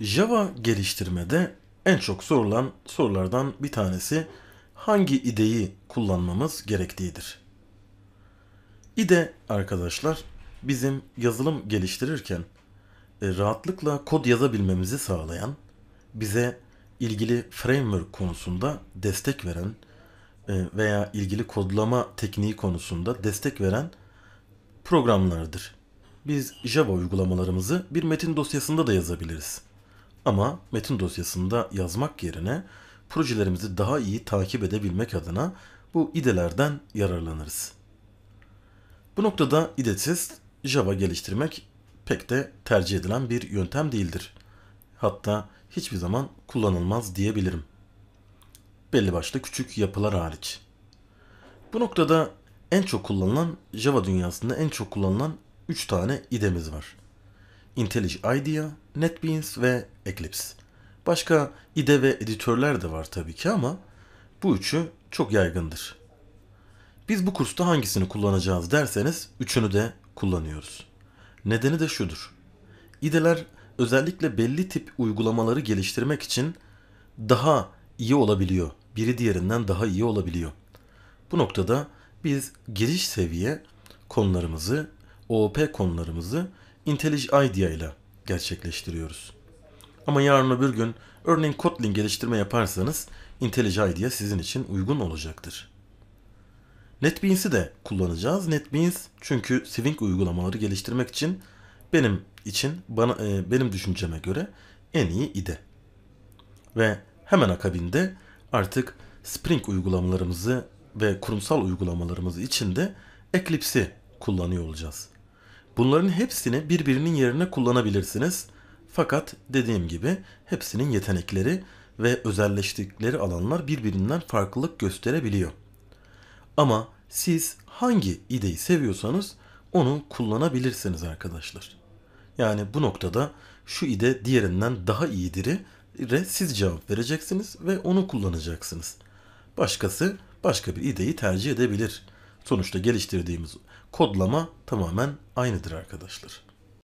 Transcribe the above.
Java geliştirmede en çok sorulan sorulardan bir tanesi hangi ideyi kullanmamız gerektiğidir. İde arkadaşlar bizim yazılım geliştirirken e, rahatlıkla kod yazabilmemizi sağlayan, bize ilgili framework konusunda destek veren e, veya ilgili kodlama tekniği konusunda destek veren programlardır. Biz Java uygulamalarımızı bir metin dosyasında da yazabiliriz. Ama metin dosyasında yazmak yerine projelerimizi daha iyi takip edebilmek adına bu idelerden yararlanırız. Bu noktada ide idesiz Java geliştirmek pek de tercih edilen bir yöntem değildir. Hatta hiçbir zaman kullanılmaz diyebilirim. Belli başlı küçük yapılar hariç. Bu noktada en çok kullanılan Java dünyasında en çok kullanılan 3 tane idemiz var. IntelliJ IDEA, NetBeans ve Eclipse. Başka IDE ve editörler de var tabii ki ama bu üçü çok yaygındır. Biz bu kursta hangisini kullanacağız derseniz üçünü de kullanıyoruz. Nedeni de şudur. İdeler özellikle belli tip uygulamaları geliştirmek için daha iyi olabiliyor. Biri diğerinden daha iyi olabiliyor. Bu noktada biz giriş seviye konularımızı, OOP konularımızı IntelliJ IDEA ile gerçekleştiriyoruz. Ama yarın öbür gün örneğin Kotlin geliştirme yaparsanız IntelliJ IDEA sizin için uygun olacaktır. NetBeans'i de kullanacağız. NetBeans çünkü Swing uygulamaları geliştirmek için benim için bana e, benim düşünceme göre en iyi ide. Ve hemen akabinde artık Spring uygulamalarımızı ve kurumsal uygulamalarımız için de Eclipse'i kullanıyor olacağız. Bunların hepsini birbirinin yerine kullanabilirsiniz. Fakat dediğim gibi hepsinin yetenekleri ve özelleştikleri alanlar birbirinden farklılık gösterebiliyor. Ama siz hangi ideyi seviyorsanız onu kullanabilirsiniz arkadaşlar. Yani bu noktada şu ide diğerinden daha iyidir'i re siz cevap vereceksiniz ve onu kullanacaksınız. Başkası başka bir ideyi tercih edebilir. Sonuçta geliştirdiğimiz kodlama tamamen aynıdır arkadaşlar.